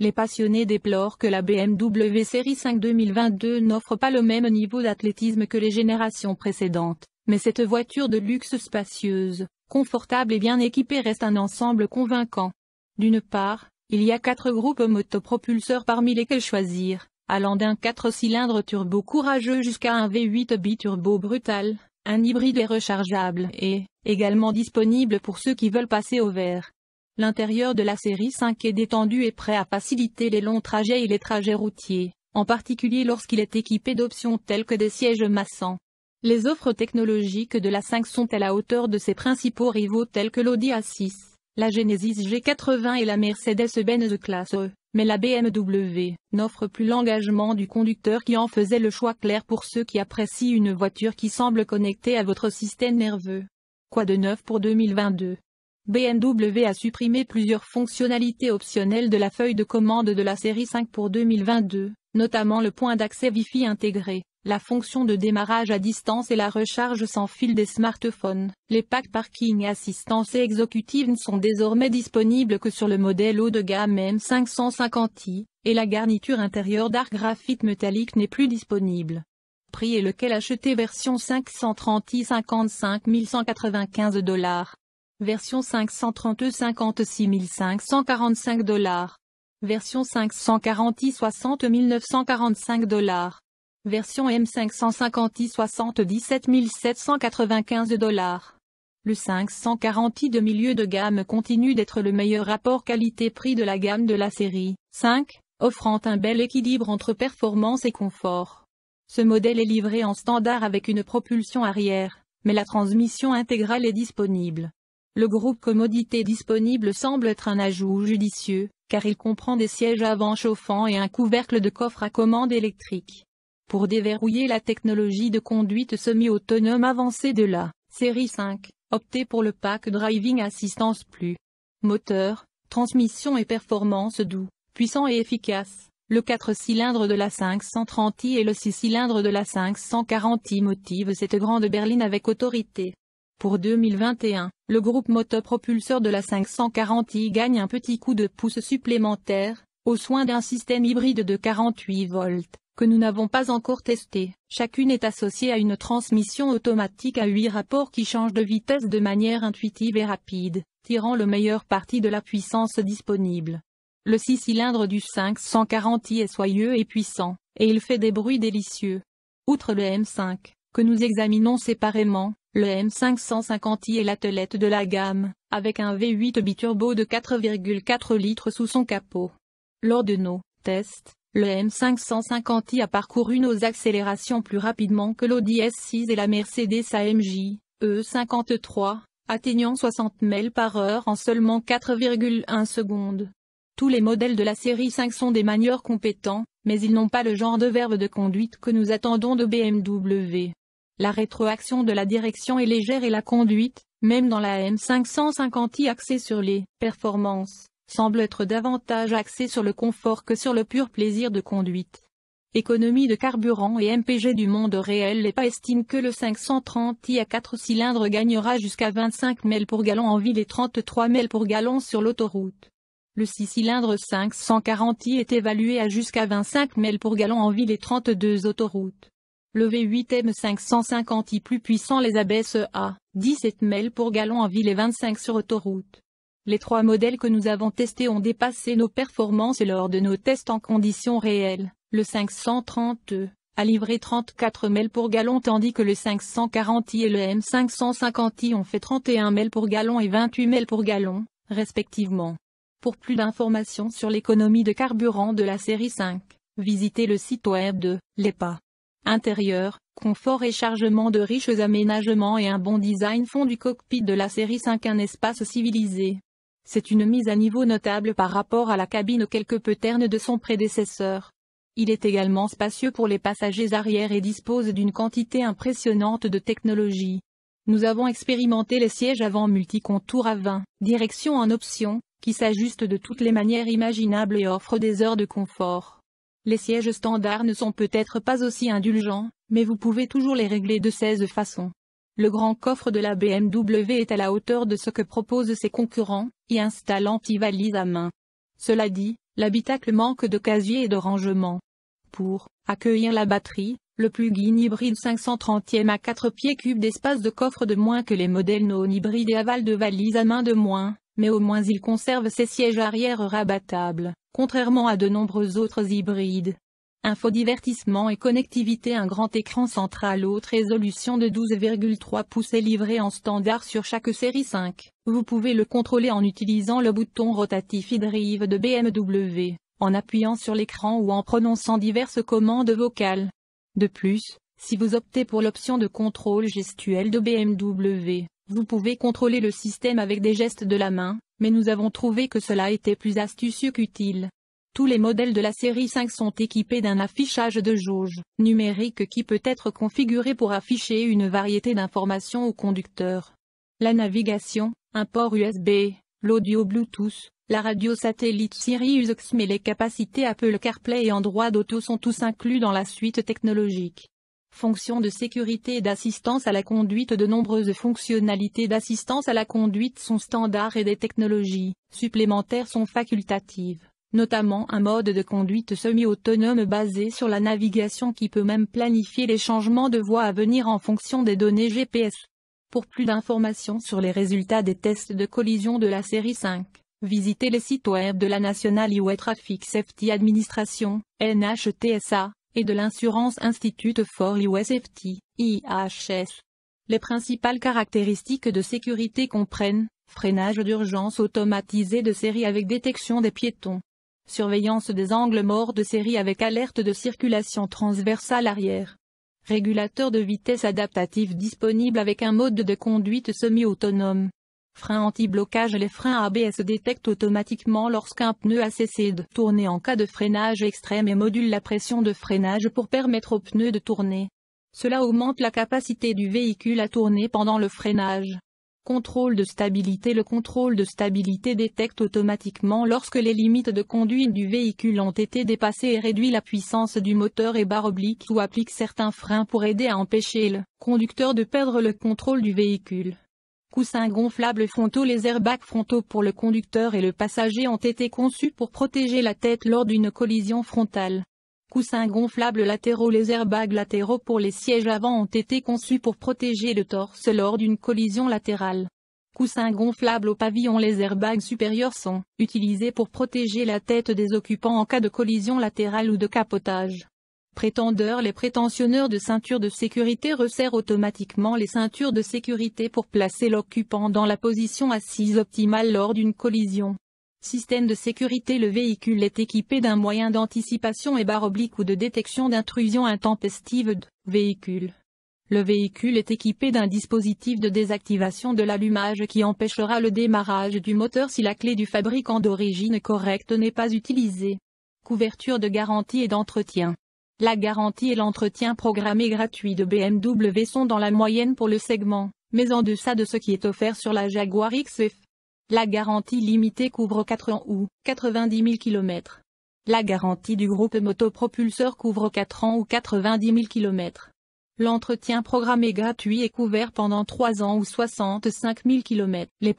les passionnés déplorent que la BMW Série 5 2022 n'offre pas le même niveau d'athlétisme que les générations précédentes, mais cette voiture de luxe spacieuse, confortable et bien équipée reste un ensemble convaincant. D'une part, il y a quatre groupes motopropulseurs parmi lesquels choisir, allant d'un 4 cylindres turbo courageux jusqu'à un V8 biturbo brutal, un hybride et rechargeable et, également disponible pour ceux qui veulent passer au vert, L'intérieur de la série 5 est détendu et prêt à faciliter les longs trajets et les trajets routiers, en particulier lorsqu'il est équipé d'options telles que des sièges massants. Les offres technologiques de la 5 sont à la hauteur de ses principaux rivaux tels que l'Audi A6, la Genesis G80 et la Mercedes-Benz Classe E, mais la BMW n'offre plus l'engagement du conducteur qui en faisait le choix clair pour ceux qui apprécient une voiture qui semble connectée à votre système nerveux. Quoi de neuf pour 2022 BMW a supprimé plusieurs fonctionnalités optionnelles de la feuille de commande de la série 5 pour 2022, notamment le point d'accès Wi-Fi intégré, la fonction de démarrage à distance et la recharge sans fil des smartphones. Les packs parking assistance et exécutive ne sont désormais disponibles que sur le modèle haut de gamme M550i, et la garniture intérieure d'art graphite métallique n'est plus disponible. Prix et lequel acheter version 530i 55 dollars. Version 532 56 545 dollars. Version 540 60 945 dollars. Version M550 77 795 dollars. Le 540 de milieu de gamme continue d'être le meilleur rapport qualité-prix de la gamme de la série 5, offrant un bel équilibre entre performance et confort. Ce modèle est livré en standard avec une propulsion arrière, mais la transmission intégrale est disponible. Le groupe commodité disponible semble être un ajout judicieux, car il comprend des sièges avant chauffants et un couvercle de coffre à commande électrique. Pour déverrouiller la technologie de conduite semi-autonome avancée de la série 5, optez pour le pack Driving Assistance Plus. Moteur, transmission et performance doux, puissant et efficace. Le 4 cylindres de la 530i et le 6 cylindres de la 540i motivent cette grande berline avec autorité. Pour 2021, le groupe motopropulseur de la 540i gagne un petit coup de pouce supplémentaire, au soin d'un système hybride de 48 volts, que nous n'avons pas encore testé. Chacune est associée à une transmission automatique à 8 rapports qui change de vitesse de manière intuitive et rapide, tirant le meilleur parti de la puissance disponible. Le 6 cylindres du 540i est soyeux et puissant, et il fait des bruits délicieux. Outre le M5, que nous examinons séparément, le M550i est l'athlète de la gamme, avec un V8 biturbo de 4,4 litres sous son capot. Lors de nos tests, le M550i a parcouru nos accélérations plus rapidement que l'Audi S6 et la Mercedes AMJ E53, atteignant 60 miles par heure en seulement 4,1 secondes. Tous les modèles de la série 5 sont des manieurs compétents, mais ils n'ont pas le genre de verve de conduite que nous attendons de BMW. La rétroaction de la direction est légère et la conduite, même dans la M550i axée sur les performances, semble être davantage axée sur le confort que sur le pur plaisir de conduite. Économie de carburant et MPG du monde réel L'EPA estime que le 530i à 4 cylindres gagnera jusqu'à 25 miles pour gallon en ville et 33 miles pour gallon sur l'autoroute. Le 6 cylindres 540i est évalué à jusqu'à 25 miles pour gallon en ville et 32 autoroutes. Le V8 M550i plus puissant les abaisse e à 17 miles pour gallon en ville et 25 sur autoroute. Les trois modèles que nous avons testés ont dépassé nos performances lors de nos tests en conditions réelles. Le 530 e a livré 34 miles pour gallon tandis que le 540i et le M550i ont fait 31 miles pour gallon et 28 miles pour gallon, respectivement. Pour plus d'informations sur l'économie de carburant de la série 5, visitez le site web de l'EPA. Intérieur, confort et chargement de riches aménagements et un bon design font du cockpit de la série 5 un espace civilisé. C'est une mise à niveau notable par rapport à la cabine quelque peu terne de son prédécesseur. Il est également spacieux pour les passagers arrière et dispose d'une quantité impressionnante de technologies. Nous avons expérimenté les sièges avant multicontour à 20, direction en option, qui s'ajustent de toutes les manières imaginables et offrent des heures de confort. Les sièges standards ne sont peut-être pas aussi indulgents, mais vous pouvez toujours les régler de 16 façons. Le grand coffre de la BMW est à la hauteur de ce que proposent ses concurrents, y installant anti-valise à main. Cela dit, l'habitacle manque de casiers et de rangement. Pour accueillir la batterie, le plug-in hybride 530e a 4 pieds cubes d'espace de coffre de moins que les modèles non hybrides et aval de valise à main de moins, mais au moins il conserve ses sièges arrière rabattables contrairement à de nombreux autres hybrides. Infodivertissement et connectivité Un grand écran central haute résolution de 12,3 pouces est livré en standard sur chaque série 5. Vous pouvez le contrôler en utilisant le bouton rotatif e-drive de BMW, en appuyant sur l'écran ou en prononçant diverses commandes vocales. De plus, si vous optez pour l'option de contrôle gestuel de BMW, vous pouvez contrôler le système avec des gestes de la main, mais nous avons trouvé que cela était plus astucieux qu'utile. Tous les modèles de la série 5 sont équipés d'un affichage de jauge numérique qui peut être configuré pour afficher une variété d'informations au conducteur. La navigation, un port USB, l'audio Bluetooth, la radio satellite Sirius XM et les capacités Apple CarPlay et Android Auto sont tous inclus dans la suite technologique. Fonctions de sécurité et d'assistance à la conduite De nombreuses fonctionnalités d'assistance à la conduite sont standards et des technologies supplémentaires sont facultatives, notamment un mode de conduite semi-autonome basé sur la navigation qui peut même planifier les changements de voie à venir en fonction des données GPS. Pour plus d'informations sur les résultats des tests de collision de la série 5, visitez les sites web de la National Highway Traffic Safety Administration, NHTSA et de l'Insurance Institute for US Safety, IHS. Les principales caractéristiques de sécurité comprennent freinage d'urgence automatisé de série avec détection des piétons, surveillance des angles morts de série avec alerte de circulation transversale arrière, régulateur de vitesse adaptatif disponible avec un mode de conduite semi-autonome, Frein anti-blocage Les freins ABS détectent automatiquement lorsqu'un pneu a cessé de tourner en cas de freinage extrême et modulent la pression de freinage pour permettre au pneu de tourner. Cela augmente la capacité du véhicule à tourner pendant le freinage. Contrôle de stabilité Le contrôle de stabilité détecte automatiquement lorsque les limites de conduite du véhicule ont été dépassées et réduit la puissance du moteur et barre oblique ou applique certains freins pour aider à empêcher le conducteur de perdre le contrôle du véhicule. Coussins gonflables frontaux Les airbags frontaux pour le conducteur et le passager ont été conçus pour protéger la tête lors d'une collision frontale. Coussins gonflables latéraux Les airbags latéraux pour les sièges avant ont été conçus pour protéger le torse lors d'une collision latérale. Coussins gonflables au pavillon Les airbags supérieurs sont utilisés pour protéger la tête des occupants en cas de collision latérale ou de capotage prétendeurs Les prétentionneurs de ceinture de sécurité resserrent automatiquement les ceintures de sécurité pour placer l'occupant dans la position assise optimale lors d'une collision. Système de sécurité Le véhicule est équipé d'un moyen d'anticipation et barre oblique ou de détection d'intrusion intempestive de véhicule. Le véhicule est équipé d'un dispositif de désactivation de l'allumage qui empêchera le démarrage du moteur si la clé du fabricant d'origine correcte n'est pas utilisée. Couverture de garantie et d'entretien la garantie et l'entretien programmé gratuit de BMW sont dans la moyenne pour le segment, mais en deçà de ce qui est offert sur la Jaguar XF. La garantie limitée couvre 4 ans ou 90 000 km. La garantie du groupe Motopropulseur couvre 4 ans ou 90 000 km. L'entretien programmé gratuit est couvert pendant 3 ans ou 65 000 km. Les